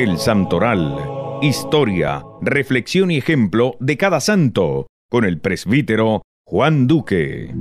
El Santoral. Historia, reflexión y ejemplo de cada santo, con el presbítero Juan Duque.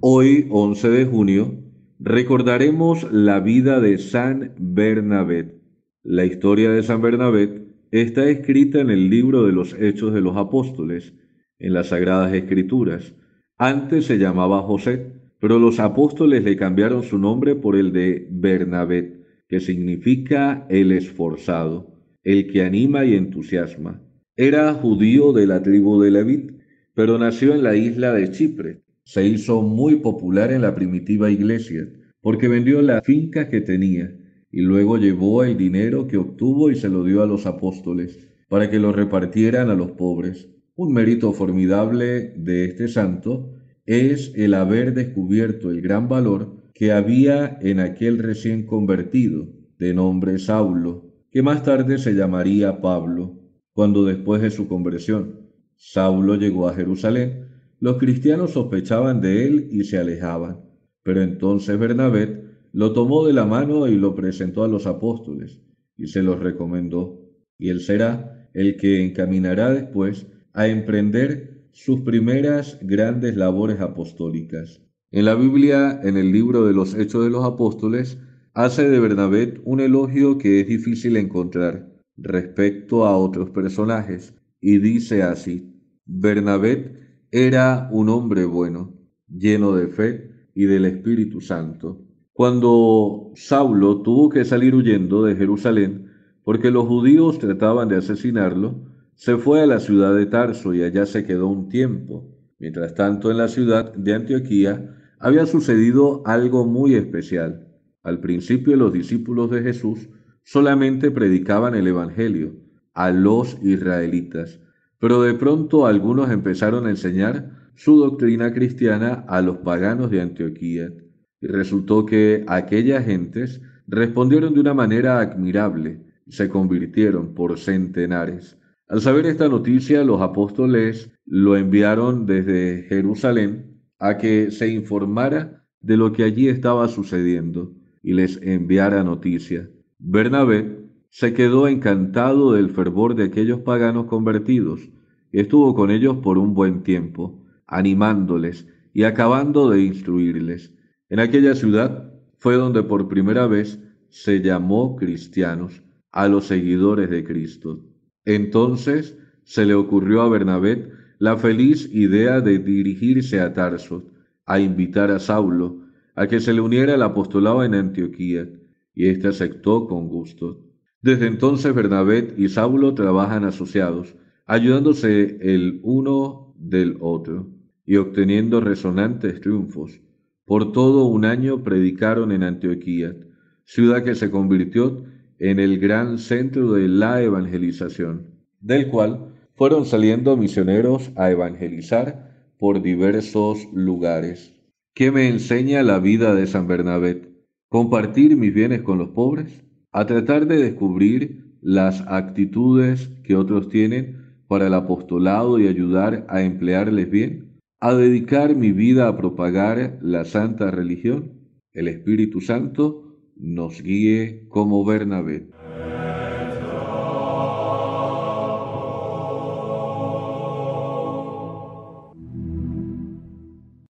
Hoy, 11 de junio, recordaremos la vida de San Bernabé. La historia de San Bernabé está escrita en el libro de los Hechos de los Apóstoles, en las Sagradas Escrituras. Antes se llamaba José, pero los apóstoles le cambiaron su nombre por el de Bernabé que significa el esforzado, el que anima y entusiasma. Era judío de la tribu de Levit, pero nació en la isla de Chipre. Se hizo muy popular en la primitiva iglesia, porque vendió la finca que tenía y luego llevó el dinero que obtuvo y se lo dio a los apóstoles, para que lo repartieran a los pobres. Un mérito formidable de este santo es el haber descubierto el gran valor que había en aquel recién convertido, de nombre Saulo, que más tarde se llamaría Pablo, cuando después de su conversión Saulo llegó a Jerusalén, los cristianos sospechaban de él y se alejaban. Pero entonces Bernabé lo tomó de la mano y lo presentó a los apóstoles, y se los recomendó, y él será el que encaminará después a emprender sus primeras grandes labores apostólicas. En la Biblia, en el libro de los Hechos de los Apóstoles, hace de Bernabé un elogio que es difícil encontrar respecto a otros personajes, y dice así, Bernabé era un hombre bueno, lleno de fe y del Espíritu Santo. Cuando Saulo tuvo que salir huyendo de Jerusalén, porque los judíos trataban de asesinarlo, se fue a la ciudad de Tarso y allá se quedó un tiempo. Mientras tanto, en la ciudad de Antioquía, había sucedido algo muy especial. Al principio los discípulos de Jesús solamente predicaban el Evangelio a los israelitas, pero de pronto algunos empezaron a enseñar su doctrina cristiana a los paganos de Antioquía, y resultó que aquellas gentes respondieron de una manera admirable y se convirtieron por centenares. Al saber esta noticia, los apóstoles lo enviaron desde Jerusalén a que se informara de lo que allí estaba sucediendo y les enviara noticia. Bernabé se quedó encantado del fervor de aquellos paganos convertidos. y Estuvo con ellos por un buen tiempo, animándoles y acabando de instruirles. En aquella ciudad fue donde por primera vez se llamó cristianos a los seguidores de Cristo. Entonces se le ocurrió a Bernabé la feliz idea de dirigirse a Tarso, a invitar a Saulo a que se le uniera al apostolado en Antioquía, y éste aceptó con gusto. Desde entonces Bernabé y Saulo trabajan asociados, ayudándose el uno del otro y obteniendo resonantes triunfos. Por todo un año predicaron en Antioquía, ciudad que se convirtió en el gran centro de la evangelización, del cual fueron saliendo misioneros a evangelizar por diversos lugares. ¿Qué me enseña la vida de San Bernabé? Compartir mis bienes con los pobres, a tratar de descubrir las actitudes que otros tienen para el apostolado y ayudar a emplearles bien, a dedicar mi vida a propagar la santa religión. El Espíritu Santo nos guíe como Bernabé.